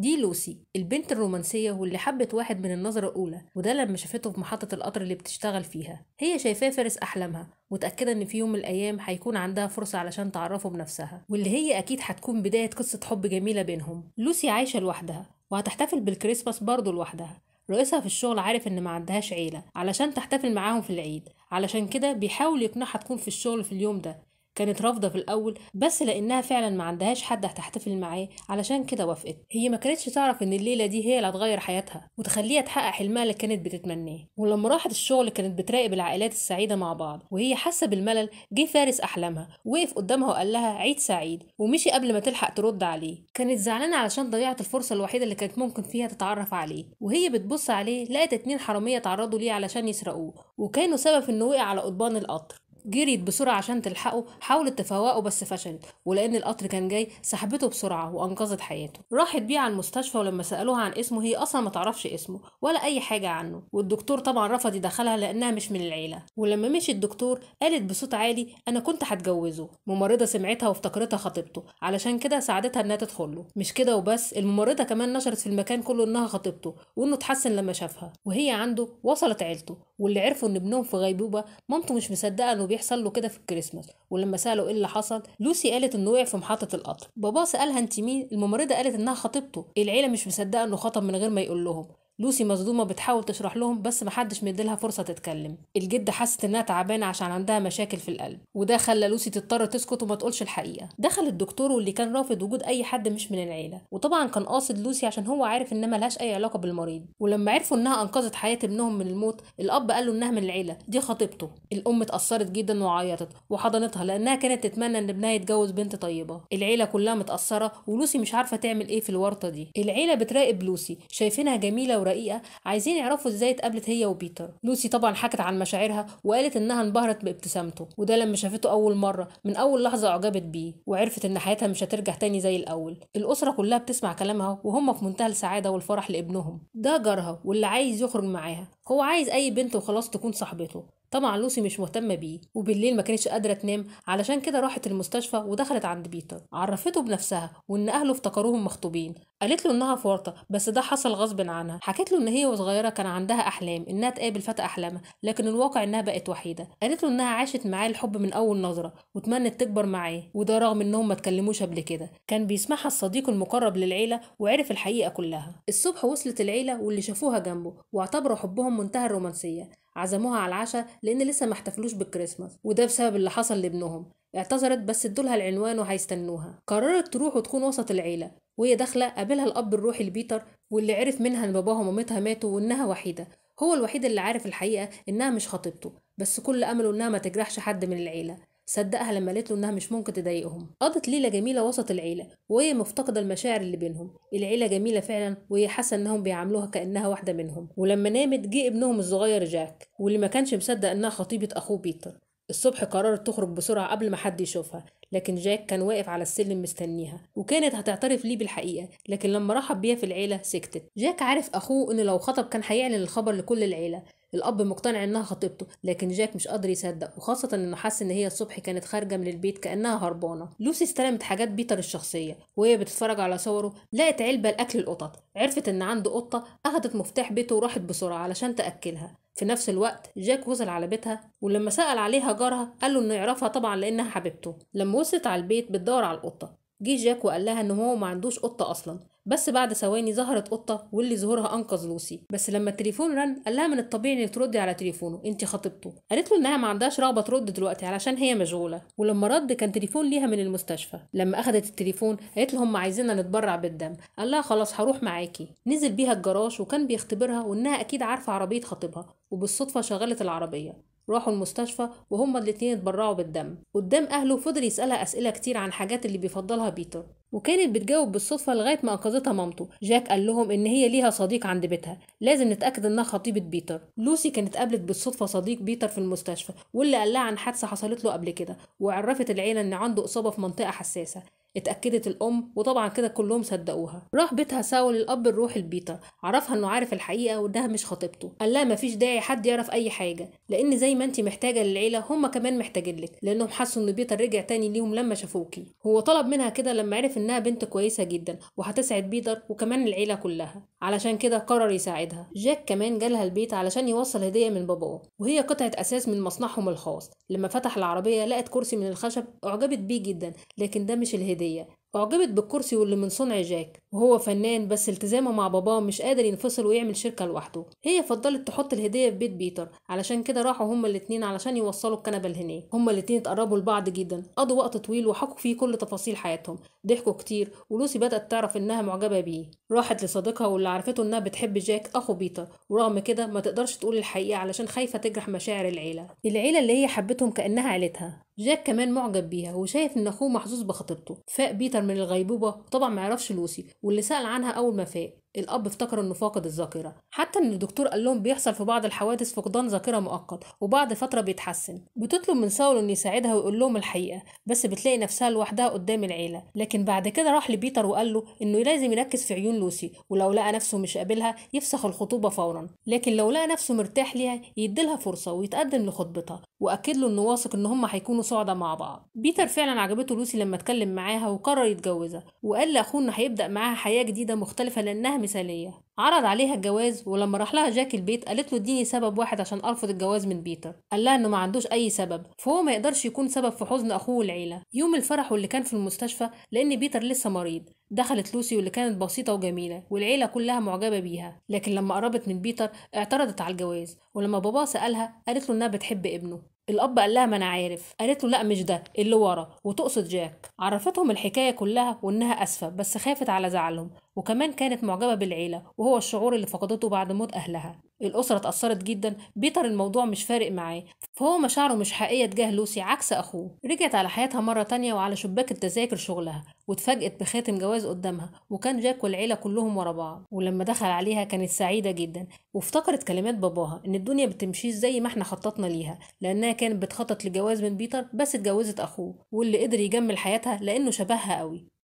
دي لوسي البنت الرومانسية واللي حبت واحد من النظرة الأولى وده لما شافته في محطة القطر اللي بتشتغل فيها هي شايفاه فارس أحلامها متأكدة إن في يوم من الأيام هيكون عندها فرصة علشان تعرفه بنفسها واللي هي أكيد هتكون بداية قصة حب جميلة بينهم لوسي عايشة لوحدها وهتحتفل بالكريسماس برضه لوحدها رئيسها في الشغل عارف ان ما عندهاش عيلة علشان تحتفل معاهم في العيد علشان كده بيحاول يقنعها تكون في الشغل في اليوم ده كانت رافضه في الاول بس لانها فعلا ما عندهاش حد هتحتفل معاه علشان كده وافقت هي ما كانتش تعرف ان الليله دي هي اللي هتغير حياتها وتخليها تحقق حلمها اللي كانت بتتمناه ولما راحت الشغل كانت بتراقب العائلات السعيده مع بعض وهي حاسه بالملل جه فارس احلامها وقف قدامها وقال لها عيد سعيد ومشي قبل ما تلحق ترد عليه كانت زعلانه علشان ضيعت الفرصه الوحيده اللي كانت ممكن فيها تتعرف عليه وهي بتبص عليه لقت اتنين حراميه تعرضوا ليه علشان يسرقوه وكانوا سبب انه وقع على قضبان القطر جريت بسرعة عشان تلحقه حاولت تفوقه بس فشلت ولأن القطر كان جاي سحبته بسرعة وأنقذت حياته راحت بيه على المستشفى ولما سألوها عن اسمه هي أصلا ما تعرفش اسمه ولا أي حاجة عنه والدكتور طبعا رفض يدخلها لأنها مش من العيلة ولما مشي الدكتور قالت بصوت عالي أنا كنت هتجوزه ممرضة سمعتها وافتكرتها خطيبته علشان كده ساعدتها إنها تدخله مش كده وبس الممرضة كمان نشرت في المكان كله إنها خطيبته وإنه اتحسن لما شافها وهي عنده وصلت عيلته واللي عرفوا إن ابنهم في غيبوبة مامته مش مصدقة إنه بيحصل له كده في الكريسماس ولما ساله ايه اللي حصل لوسي قالت انه وقع في محطه القطر باباه سالها انت مين الممرضه قالت انها خطيبته العيله مش مصدقه انه خطب من غير ما يقول لهم لوسي مصدومة بتحاول تشرح لهم بس محدش مديلها فرصة تتكلم الجدة حست إنها تعبانة عشان عندها مشاكل في القلب وده خلى لوسي تضطر تسكت وما تقولش الحقيقة دخل الدكتور واللي كان رافض وجود أي حد مش من العيلة وطبعا كان قاصد لوسي عشان هو عارف إنها ملهاش أي علاقة بالمريض ولما عرفوا إنها أنقذت حياة ابنهم من الموت الأب قال له إنها من العيلة دي خطيبته الأم اتأثرت جدا وعيطت وحضنتها لأنها كانت تتمنى إن ابنها يتجوز بنت طيبة العيلة كلها متأثرة ولوسي مش عارفة تعمل إيه في الورطة دي العيلة بتراقب لوسي شايفينها جميلة ورقيقة عايزين يعرفوا ازاي اتقابلت هي وبيتر لوسي طبعا حكت عن مشاعرها وقالت انها انبهرت بابتسامته وده لما شافته اول مرة من اول لحظة اعجبت بيه وعرفت ان حياتها مش هترجع تاني زي الاول الاسرة كلها بتسمع كلامها وهم في منتهى السعادة والفرح لابنهم ده جارها واللي عايز يخرج معاها هو عايز اي بنت وخلاص تكون صاحبته طبعا لوسي مش مهتمه بيه وبالليل ما كانتش قادره تنام علشان كده راحت المستشفى ودخلت عند بيتر عرفته بنفسها وان اهله افتكروهم مخطوبين قالت له انها فورطه بس ده حصل غصب عنها حكت له ان هي وصغيره كان عندها احلام انها تقابل فتى احلامها لكن الواقع انها بقت وحيده قالت له انها عاشت معاه الحب من اول نظره وتمنت تكبر معاه وده رغم انهم ما اتكلموش قبل كده كان بيسمعها الصديق المقرب للعيله وعرف الحقيقه كلها الصبح وصلت العيله واللي شافوها جنبه واعتبروا حبهم منتهى الرومانسيه عزموها على العشاء لان لسه ما احتفلوش بالكريسماس وده بسبب اللي حصل لابنهم اعتذرت بس ادولها العنوان وهيستنوها قررت تروح وتكون وسط العيله وهي داخله قابلها الاب الروحي لبيتر واللي عرف منها ان باباها ومامتها ماتوا وانها وحيده هو الوحيد اللي عارف الحقيقه انها مش خطيبته بس كل امله انها ما تجرحش حد من العيله صدقها لما قالت له انها مش ممكن تضايقهم قضت ليله جميله وسط العيله وهي مفتقده المشاعر اللي بينهم العيله جميله فعلا وهي حاسه انهم بيعاملوها كانها واحده منهم ولما نامت جه ابنهم الصغير جاك واللي ما كانش مصدق انها خطيبه اخوه بيتر الصبح قررت تخرج بسرعة قبل ما حد يشوفها لكن جاك كان واقف على السلم مستنيها وكانت هتعترف ليه بالحقيقة لكن لما رحب بيها في العيلة سكتت جاك عارف أخوه إن لو خطب كان هيعلن الخبر لكل العيلة الاب مقتنع انها خطيبته لكن جاك مش قادر يصدق وخاصه انه حس ان هي الصبح كانت خارجه من البيت كانها هربانه لوسي استلمت حاجات بيتر الشخصيه وهي بتتفرج على صوره لقت علبه لاكل القطط عرفت ان عنده قطه اخدت مفتاح بيته وراحت بسرعه علشان تاكلها في نفس الوقت جاك وصل على بيتها ولما سأل عليها جارها قال له انه يعرفها طبعا لانها حبيبته لما وصلت على البيت بتدور على القطه جه جاك وقال لها ان هو ما عندوش قطه اصلا بس بعد ثواني ظهرت قطه واللي ظهورها انقذ لوسي بس لما التليفون رن قال لها من الطبيعي انك تردي على تليفونه انت خطيبته قالت له انها ما عندهاش رغبه ترد دلوقتي علشان هي مشغوله ولما رد كان تليفون ليها من المستشفى لما اخدت التليفون قالت لهم عايزيننا نتبرع بالدم قال لها خلاص هروح معاكي نزل بيها الجراج وكان بيختبرها وانها اكيد عارفه عربيه خطيبها وبالصدفه شغلت العربيه راحوا المستشفى وهما الاتنين اتبرعوا بالدم قدام اهله فضل يسالها اسئله كتير عن حاجات اللي بيفضلها بيتر وكانت بتجاوب بالصدفة لغاية ما أنقذتها مامته جاك قال لهم إن هي ليها صديق عند بيتها لازم نتأكد إنها خطيبة بيتر لوسي كانت قابلت بالصدفة صديق بيتر في المستشفى واللي قال لها عن حادثة حصلت له قبل كده وعرفت العيلة إن عنده إصابة في منطقة حساسة اتأكدت الأم وطبعا كده كلهم صدقوها راح بيتها ساول الأب الروحي لبيتر عرفها إنه عارف الحقيقة وإنها مش خطيبته قال لها مفيش داعي حد يعرف أي حاجة لأن زي ما أنت محتاجة للعيلة هما كمان محتاجين لك لأنهم حسوا إن بيتر رجع تاني ليهم لما شافوكي هو طلب منها كده لما عرف إنها بنت كويسة جدا وهتسعد بيتر وكمان العيلة كلها علشان كده قرر يساعدها جاك كمان جالها البيت علشان يوصل هدية من باباه وهي قطعة أساس من مصنعهم الخاص لما فتح العربية لقت كرسي من الخشب أعجبت بيه جدا لكن ده مش الهدية الهدية أعجبت بالكرسي واللي من صنع جاك وهو فنان بس التزامه مع باباه مش قادر ينفصل ويعمل شركة لوحده هي فضلت تحط الهدية في بيت بيتر علشان كده راحوا هما الاتنين علشان يوصلوا الكنبة لهناك هما الاتنين اتقربوا لبعض جدا قضوا وقت طويل وحكوا فيه كل تفاصيل حياتهم ضحكوا كتير ولوسي بدأت تعرف انها معجبة بيه راحت لصديقها واللي عرفته انها بتحب جاك اخو بيتر ورغم كده ما تقدرش تقول الحقيقة علشان خايفة تجرح مشاعر العيلة العيلة اللي هي حبتهم كأنها عيلتها جاك كمان معجب بيها وشايف ان اخوه محظوظ بخطيبته فاق بيتر من الغيبوبه طبعا ما يعرفش لوسي واللي سال عنها اول ما فاق الاب افتكر انه فاقد الذاكره حتى ان الدكتور قال لهم بيحصل في بعض الحوادث فقدان ذاكره مؤقت وبعد فتره بيتحسن بتطلب من ساول انه يساعدها ويقول لهم الحقيقه بس بتلاقي نفسها لوحدها قدام العيله لكن بعد كده راح لبيتر وقال له انه لازم يركز في عيون لوسي ولو لقى نفسه مش قابلها يفسخ الخطوبه فورا لكن لو لقى نفسه مرتاح ليها يديلها فرصه ويتقدم لخطبتها واكد له انه واثق ان هم هيكونوا سعداء مع بعض بيتر فعلا عجبته لوسي لما اتكلم معاها وقرر يتجوزها وقال لاخوه انه هيبدا معاها حياه جديده مختلفه لانها مثالية عرض عليها الجواز ولما راح لها جاك البيت قالت له اديني سبب واحد عشان ارفض الجواز من بيتر قال لها انه ما عندوش اي سبب فهو ما يقدرش يكون سبب في حزن اخوه والعيله يوم الفرح واللي كان في المستشفى لان بيتر لسه مريض دخلت لوسي واللي كانت بسيطة وجميلة والعيلة كلها معجبة بيها لكن لما قربت من بيتر اعترضت على الجواز ولما باباه سألها قالت له إنها بتحب ابنه الاب قال لها ما انا عارف قالت له لا مش ده اللي ورا وتقصد جاك عرفتهم الحكايه كلها وانها اسفه بس خافت على زعلهم وكمان كانت معجبه بالعيله وهو الشعور اللي فقدته بعد موت اهلها الأسرة اتأثرت جدا بيتر الموضوع مش فارق معاه فهو مشاعره مش حقيقية تجاه لوسي عكس أخوه رجعت على حياتها مرة تانية وعلى شباك التذاكر شغلها واتفاجئت بخاتم جواز قدامها وكان جاك والعيلة كلهم ورا بعض ولما دخل عليها كانت سعيدة جدا وافتكرت كلمات باباها إن الدنيا بتمشي زي ما احنا خططنا ليها لأنها كانت بتخطط لجواز من بيتر بس اتجوزت أخوه واللي قدر يجمل حياتها لأنه شبهها قوي